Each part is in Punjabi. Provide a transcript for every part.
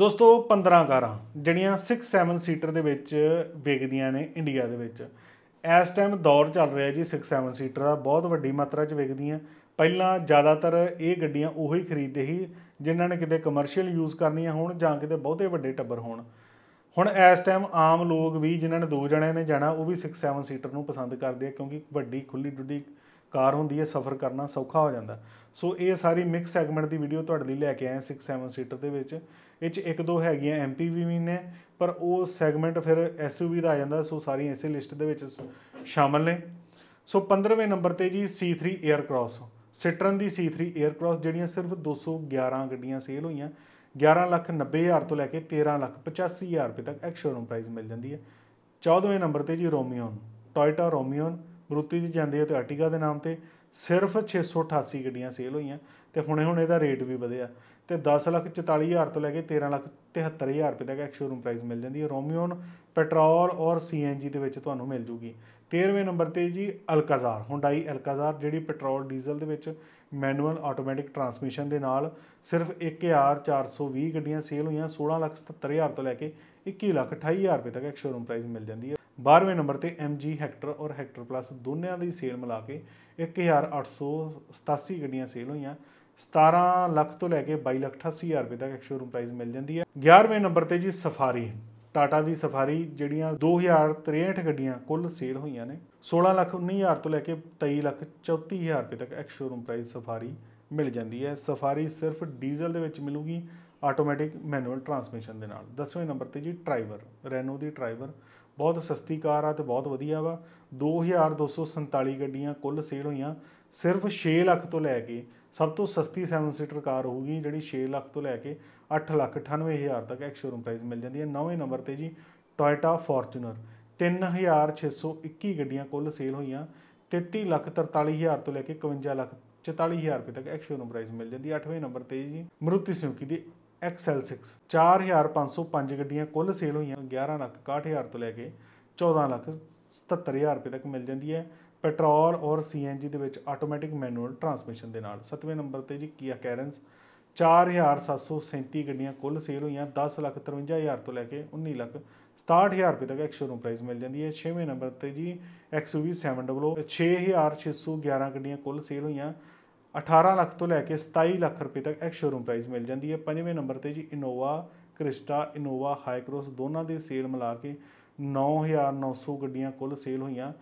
ਦੋਸਤੋ 15 ਕਾਰਾਂ ਜਿਹੜੀਆਂ 6-7 ਸੀਟਰ ਦੇ ਵਿੱਚ ਵਿਕਦੀਆਂ ਨੇ ਇੰਡੀਆ ਦੇ ਵਿੱਚ ਇਸ ਟਾਈਮ ਦੌਰ ਚੱਲ ਰਿਹਾ ਜੀ 6-7 ਸੀਟਰ ਦਾ ਬਹੁਤ ਵੱਡੀ ਮਾਤਰਾ 'ਚ ਵਿਕਦੀਆਂ ਪਹਿਲਾਂ ਜ਼ਿਆਦਾਤਰ ਇਹ ਗੱਡੀਆਂ ਉਹ ਹੀ ਖਰੀਦਦੇ ਸੀ ਜਿਨ੍ਹਾਂ ਨੇ ਕਿਤੇ ਕਮਰਸ਼ੀਅਲ ਯੂਜ਼ ਕਰਨੀਆਂ ਹੋਣ ਜਾਂ ਕਿਤੇ ਬਹੁਤੇ ਵੱਡੇ ਟੱਬਰ ਹੋਣ ਹੁਣ ਇਸ ਟਾਈਮ ਆਮ ਲੋਕ ਵੀ ਜਿਨ੍ਹਾਂ ਨੇ ਦੋ ਜਣਿਆਂ ਨੇ ਜਾਣਾ ਉਹ ਵੀ 6-7 ਸੀਟਰ ਨੂੰ ਪਸੰਦ ਕਰਦੇ ਆ ਕਿਉਂਕਿ ਵੱਡੀ ਖੁੱਲੀ ਡੁੱਡੀ ਕਾਰ ਹੁੰਦੀ ਹੈ ਸਫ਼ਰ ਕਰਨਾ ਸੌਖਾ ਹੋ ਜਾਂਦਾ ਸੋ ਇਹ ਸਾਰੀ ਮਿਕਸ ਸੈਗਮੈਂਟ ਦੀ ਵੀਡੀਓ ਤੁਹਾਡੇ ਲਈ ਲੈ ਕੇ ਆਏ 6 7 ਸੀਟਰ ਦੇ ਵਿੱਚ ਇਹ ਚ ਇੱਕ ਦੋ ਹੈਗੀਆਂ ਐਮਪੀਵੀ ਵੀ ਨੇ ਪਰ ਉਹ ਸੈਗਮੈਂਟ ਫਿਰ ਐਸਯੂਵੀ ਦਾ ਆ ਜਾਂਦਾ ਸੋ ਸਾਰੀਆਂ ਇਸੇ ਲਿਸਟ ਦੇ ਵਿੱਚ ਸ਼ਾਮਲ ਨੇ ਸੋ 15ਵੇਂ ਨੰਬਰ ਤੇ ਜੀ C3 에ਅਰ ਸਿਟਰਨ ਦੀ C3 에ਅਰ ਜਿਹੜੀਆਂ ਸਿਰਫ 211 ਗੱਡੀਆਂ ਸੇਲ ਹੋਈਆਂ 11 ਲੱਖ 90 ਹਜ਼ਾਰ ਤੋਂ ਲੈ ਕੇ 13 ਲੱਖ 85 ਹਜ਼ਾਰ ਰੁਪਏ ਤੱਕ ਐਕਸ ਸ਼ੋਰੂਮ ਪ੍ਰਾਈਸ ਮਿਲ ਜਾਂਦੀ ਹੈ 14ਵੇਂ ਨੰਬਰ ਤੇ ਜੀ ਰੋਮੀਓਨ ਟੋਇਟਾ ਰੋਮੀਓਨ ਮਰੂਤੀ ਦੀ ਜਾਂਦੇ ਹੈ ਤੇ ਆਰਟੀਗਾ ਦੇ ਨਾਮ ਤੇ ਸਿਰਫ 688 ਗੱਡੀਆਂ ਸੇਲ ਹੋਈਆਂ ਤੇ ਹੁਣੇ ਹੁਣੇ ਇਹਦਾ ਰੇਟ ਵੀ ਵਧਿਆ ਤੇ 10 ਲੱਖ 44 ਹਜ਼ਾਰ ਤੋਂ ਲੈ ਕੇ 13 ਲੱਖ 73 ਹਜ਼ਾਰ ਰੁਪਏ ਤੱਕ ਇੱਕ ਸ਼ੋਰੂਮ ਪ੍ਰਾਈਸ ਮਿਲ ਜਾਂਦੀ ਹੈ ਰੋਮੀਓਨ ਪੈਟਰੋਲ ਔਰ ਸੀਐਨਜੀ ਦੇ ਵਿੱਚ ਤੁਹਾਨੂੰ ਮਿਲ ਜੂਗੀ 13ਵੇਂ ਨੰਬਰ ਤੇ ਜੀ ਅਲਕਾਜ਼ਾਰ ਹੁੰਡਾਈ ਅਲਕਾਜ਼ਾਰ ਜਿਹੜੀ ਪੈਟਰੋਲ ਡੀਜ਼ਲ ਦੇ ਵਿੱਚ ਮੈਨੂਅਲ ਆਟੋਮੈਟਿਕ ਟਰਾਂਸਮਿਸ਼ਨ ਦੇ ਨਾਲ ਸਿਰਫ 1420 ਗੱਡੀਆਂ ਸੇਲ ਹੋਈਆਂ 16 ਲੱਖ 77 ਹਜ਼ਾਰ ਤੋਂ ਲੈ ਕੇ 21 ਲੱਖ 28 ਹਜ਼ਾਰ ਰੁਪਏ ਤੱਕ ਇੱਕ ਸ਼ੋਰੂਮ ਪ੍ਰਾਈਸ ਮਿਲ ਜਾਂਦੀ ਹੈ 12ਵੇਂ ਨੰਬਰ ਤੇ MG ਹੈਕਟਰ ਔਰ ਹੈਕਟਰ ਪਲੱਸ ਦੋਨਿਆਂ ਦੀ ਸੇਲ ਮਿਲਾ ਕੇ 1887 ਗੱਡੀਆਂ ਸੇਲ ਹੋਈਆਂ 17 ਲੱਖ ਤੋਂ ਲੈ ਕੇ 22 ਲੱਖ 88000 ਰੁਪਏ ਤੱਕ ਸ਼ੋਰੂਮ ਪ੍ਰਾਈਸ ਮਿਲ ਜਾਂਦੀ ਹੈ 11ਵੇਂ ਨੰਬਰ ਤੇ ਜੀ ਸਫਾਰੀ ਟਾਟਾ ਦੀ ਸਫਾਰੀ ਜਿਹੜੀਆਂ 2063 ਗੱਡੀਆਂ ਕੁੱਲ ਸੇਲ ਹੋਈਆਂ ਨੇ 16 ਲੱਖ 19000 ਤੋਂ ਲੈ ਕੇ 23 ਲੱਖ 34000 ਰੁਪਏ ਤੱਕ ਐਕਸ ਸ਼ੋਰੂਮ ਪ੍ਰਾਈਸ ਸਫਾਰੀ ਮਿਲ ਜਾਂਦੀ ਹੈ ਸਫਾਰੀ ਸਿਰਫ ਡੀਜ਼ਲ ਦੇ ਵਿੱਚ ਮਿਲੂਗੀ ਆਟੋਮੈਟਿਕ ਮੈਨੂਅਲ ਟਰਾਂਸਮਿਸ਼ਨ ਦੇ ਨਾਲ 10ਵੇਂ ਨੰਬਰ ਤੇ ਜੀ ਡਰਾਈਵਰ ਰੈਨੋ ਦੀ ਡਰਾਈਵਰ ਬਹੁਤ ਸਸਤੀ ਕਾਰ ਆ ਤੇ ਬਹੁਤ ਵਧੀਆ ਵਾ 2247 ਗੱਡੀਆਂ ਕੁੱਲ ਸੇਲ ਹੋਈਆਂ ਸਿਰਫ 6 ਲੱਖ ਤੋਂ ਲੈ ਕੇ ਸਭ ਤੋਂ ਸਸਤੀ 7 ਸੀਟਰ ਕਾਰ ਹੋਊਗੀ ਜਿਹੜੀ 6 ਲੱਖ ਤੋਂ ਲੈ ਕੇ 8 ਲੱਖ 98000 ਤੱਕ ਐਕਸ ਸ਼ੋਰੂਮ ਪ੍ਰਾਈਸ ਮਿਲ ਜਾਂਦੀ ਹੈ 9ਵੇਂ ਨੰਬਰ ਤੇ ਜੀ ਟੋਇਟਾ ਫੋਰਚੂਨਰ 3621 ਗੱਡੀਆਂ ਕੁੱਲ ਸੇਲ ਹੋਈਆਂ 33 ਲੱਖ 43000 ਤੋਂ ਲੈ ਕੇ 51 ਲੱਖ 44000 ਰੁਪਏ ਤੱਕ ਐਕਸ ਸ਼ੋਰੂਮ ਪ੍ਰਾਈਸ ਮਿਲ ਜਾਂਦੀ ਹੈ 8ਵੇਂ ਨੰਬਰ ਤੇ ਜੀ ਮਰੂਤੀ ਸੁਜ਼ੂਕੀ ਦੀ XL6 4505 ਗੱਡੀਆਂ ਕੁੱਲ ਸੇਲ ਹੋਈਆਂ 11 ਲੱਖ 61000 ਤੋਂ ਲੈ ਕੇ 14 ਲੱਖ 77000 ਰੁਪਏ ਤੱਕ ਮਿਲ ਜਾਂਦੀ ਹੈ ਪੈਟਰੋਲ ਔਰ ਸੀਐਨਜੀ ਦੇ ਵਿੱਚ ਆਟੋਮੈਟਿਕ ਮੈਨੂਅਲ ਟਰਾਂਸਮਿਸ਼ਨ ਦੇ ਨਾਲ 7ਵੇਂ ਨੰਬਰ ਤੇ ਜੀ Kia Carens 4737 ਗੱਡੀਆਂ ਕੁੱਲ ਸੇਲ ਹੋਈਆਂ 10 ਲੱਖ 53000 ਤੋਂ ਲੈ ਕੇ 19 ਲੱਖ 67000 ਰੁਪਏ ਤੱਕ ਐਕਸ ਸ਼ੋਰੂਮ ਪ੍ਰਾਈਸ ਮਿਲ ਜਾਂਦੀ ਹੈ 6ਵੇਂ ਨੰਬਰ ਤੇ ਜੀ XUV 700 6611 ਗੱਡੀਆਂ ਕੁੱਲ ਸੇਲ ਹੋਈਆਂ 18 ਲੱਖ ਤੋਂ ਲੈ ਕੇ 27 ਲੱਖ ਰੁਪਏ ਤੱਕ ਇੱਕ ਸ਼ੋਰੂਮ ਪ੍ਰਾਈਸ ਮਿਲ ਜਾਂਦੀ ਹੈ ਪੰਜਵੇਂ ਨੰਬਰ ਤੇ ਜੀ ਇਨੋਵਾ ਕ੍ਰਿਸਟਾ ਇਨੋਵਾ ਹਾਈਕ੍ਰੋਸ ਦੋਨਾਂ ਦੇ ਸੇਲ ਮਿਲਾ ਕੇ 9900 ਗੱਡੀਆਂ ਕੁੱਲ ਸੇਲ ਹੋਈਆਂ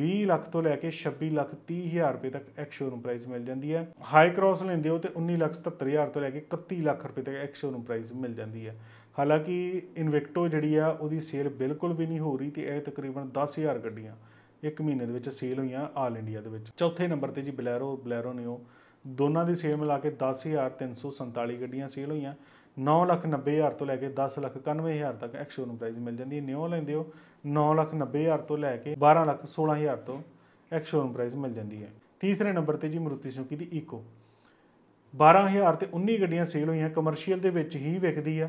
20 ਲੱਖ ਤੋਂ ਲੈ ਕੇ 26 ਲੱਖ ਹਜ਼ਾਰ ਰੁਪਏ ਤੱਕ ਇੱਕ ਸ਼ੋਰੂਮ ਪ੍ਰਾਈਸ ਮਿਲ ਜਾਂਦੀ ਹੈ ਹਾਈ ਕ੍ਰੋਸ ਲੈਂਦੇ ਹੋ ਤੇ 19 ਲੱਖ ਹਜ਼ਾਰ ਤੋਂ ਲੈ ਕੇ 31 ਲੱਖ ਰੁਪਏ ਤੱਕ ਇੱਕ ਸ਼ੋਰੂਮ ਪ੍ਰਾਈਸ ਮਿਲ ਜਾਂਦੀ ਹੈ ਹਾਲਾਂਕਿ ਇਨਵਿਕਟੋ ਜਿਹੜੀ ਆ ਉਹਦੀ ਸੇਲ ਬਿਲਕੁਲ ਵੀ ਨਹੀਂ ਹੋ ਰਹੀ ਤੇ ਇਹ ਤਕਰੀਬਨ 10000 ਗੱਡੀਆਂ ਇੱਕ ਮਹੀਨੇ ਦੇ ਵਿੱਚ ਸੇਲ ਹੋਈਆਂ ਆਲ ਇੰਡੀਆ ਦੇ ਵਿੱਚ ਚੌਥੇ ਨੰਬਰ ਤੇ ਜੀ ਬਲੈਰੋ ਬਲੈਰੋ ਨਿਓ ਦੋਨਾਂ ਦੀ ਸੇਲ ਮਿਲਾ ਕੇ 10347 ਗੱਡੀਆਂ ਸੇਲ ਹੋਈਆਂ 990000 ਤੋਂ ਲੈ ਕੇ 1091000 ਤੱਕ ਐਕਸਸ਼ੋਰੂਮ ਨੂੰ ਪ੍ਰਾਈਸ ਮਿਲ ਜਾਂਦੀ ਹੈ ਨਿਓ ਲੈਂਦੇ ਹੋ 990000 ਤੋਂ ਲੈ ਕੇ 1216000 ਤੋਂ ਐਕਸਸ਼ੋਰੂਮ ਪ੍ਰਾਈਸ ਮਿਲ ਜਾਂਦੀ ਹੈ ਤੀਸਰੇ ਨੰਬਰ ਤੇ ਜੀ ਮਰੂਤੀ ਸੁਜ਼ੂਕੀ ਦੀ ਈਕੋ 12000 ਤੇ 19 ਗੱਡੀਆਂ ਸੇਲ ਹੋਈਆਂ ਕਮਰਸ਼ੀਅਲ ਦੇ ਵਿੱਚ ਹੀ ਵਿਕਦੀ ਆ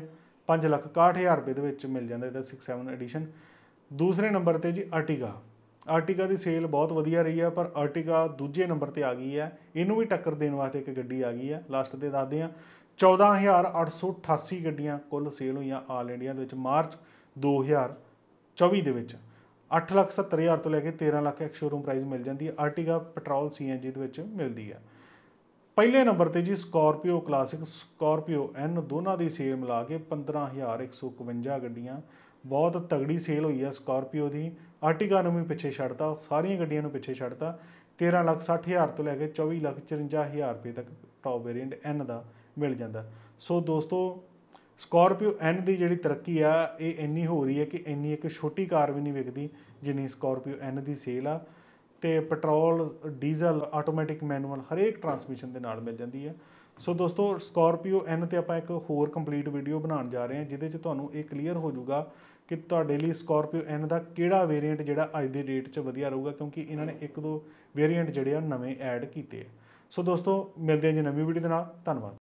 561000 ਰੁਪਏ ਦੇ ਵਿੱਚ ਮਿਲ ਜਾਂਦਾ ਇਹਦਾ 67 ਐਡੀਸ਼ਨ ਦੂਸਰੇ ਨੰਬਰ ਤੇ ਜੀ ਆਰਟੀਗਾ ਆਰਟਿਕਾ ਦੀ ਸੇਲ ਬਹੁਤ ਵਧੀਆ ਰਹੀ ਹੈ ਪਰ ਆਰਟਿਕਾ ਦੂਜੇ ਨੰਬਰ ਤੇ ਆ ਗਈ ਹੈ ਇਹਨੂੰ ਵੀ ਟੱਕਰ ਦੇਣ ਵਾਸਤੇ ਇੱਕ ਗੱਡੀ ਆ ਗਈ ਹੈ ਲਾਸਟ ਤੇ ਦੱਸਦੇ ਆ 14888 ਗੱਡੀਆਂ ਕੁੱਲ ਸੇਲ ਹੋਈਆਂ ਆਲ ਇੰਡੀਆ ਦੇ ਵਿੱਚ ਮਾਰਚ 2024 ਦੇ ਵਿੱਚ 870000 ਤੋਂ ਲੈ ਕੇ 13 ਲੱਖ ਇੱਕ ਸ਼ੋਰੂਮ ਪ੍ਰਾਈਸ ਮਿਲ ਜਾਂਦੀ ਹੈ ਆਰਟਿਕਾ ਪੈਟਰੋਲ ਸੀਐਨਜੀ ਦੇ ਵਿੱਚ ਮਿਲਦੀ ਹੈ ਪਹਿਲੇ ਨੰਬਰ ਤੇ ਜੀ ਸਕੋਰਪੀਓ ਕਲਾਸਿਕ ਸਕੋਰਪੀਓ ਐਨ ਦੋਨਾਂ ਦੀ ਸੇਲ ਮਿਲਾ ਕੇ 15151 ਗੱਡੀਆਂ ਬਹੁਤ ਤਗੜੀ ਸੇਲ ਹੋਈ ਹੈ ਸਕਾਰਪੀਓ ਦੀ ਆਰਟਿਕਾ ਨੂੰ ਵੀ ਪਿੱਛੇ ਛੱਡਤਾ ਸਾਰੀਆਂ ਗੱਡੀਆਂ ਨੂੰ ਪਿੱਛੇ ਛੱਡਤਾ 13 ਲੱਖ 60 ਹਜ਼ਾਰ ਤੋਂ ਲੈ ਕੇ 24 ਲੱਖ 54 ਹਜ਼ਾਰ ਰੁਪਏ ਤੱਕ ਟੌਪ ਵੇਰੀਐਂਟ ਐਨ ਦਾ ਮਿਲ ਜਾਂਦਾ ਸੋ ਦੋਸਤੋ ਸਕਾਰਪੀਓ ਐਨ ਦੀ ਜਿਹੜੀ ਤਰੱਕੀ ਆ ਇਹ ਇੰਨੀ ਹੋ ਰਹੀ ਹੈ ਕਿ ਇੰਨੀ ਇੱਕ ਛੋਟੀ ਕਾਰ ਵੀ ਨਹੀਂ ਵਿਕਦੀ ਜਿੰਨੀ ਸਕਾਰਪੀਓ ਐਨ ਦੀ ਸੇਲ ਆ ਤੇ ਪੈਟਰੋਲ ਡੀਜ਼ਲ ਆਟੋਮੈਟਿਕ ਮੈਨੂਅਲ ਹਰੇਕ ਟਰਾਂਸਮਿਸ਼ਨ ਦੇ ਨਾਲ ਮਿਲ ਜਾਂਦੀ ਹੈ ਸੋ ਦੋਸਤੋ ਸਕੋਰਪੀਓ ਐਨ ਤੇ ਆਪਾਂ ਇੱਕ ਹੋਰ ਕੰਪਲੀਟ ਵੀਡੀਓ ਬਣਾਉਣ ਜਾ ਰਹੇ ਹਾਂ ਜਿਹਦੇ 'ਚ ਤੁਹਾਨੂੰ ਇਹ ਕਲੀਅਰ ਹੋ ਜਾਊਗਾ ਕਿ ਤੁਹਾਡੇ ਲਈ ਸਕੋਰਪੀਓ ਐਨ ਦਾ ਕਿਹੜਾ ਵੇਰੀਐਂਟ ਜਿਹੜਾ ਅੱਜ ਦੇ ਡੇਟ 'ਚ ਵਧੀਆ ਰਹੂਗਾ ਕਿਉਂਕਿ ਇਹਨਾਂ ਨੇ ਇੱਕ ਦੋ ਵੇਰੀਐਂਟ ਜਿਹੜੇ ਆ ਨਵੇਂ ਐਡ ਕੀਤੇ ਸੋ ਦੋਸਤੋ ਮਿਲਦੇ ਹਾਂ ਜੀ ਨਵੀਂ ਵੀਡੀਓ ਦੇ ਨਾਲ ਧੰਨਵਾਦ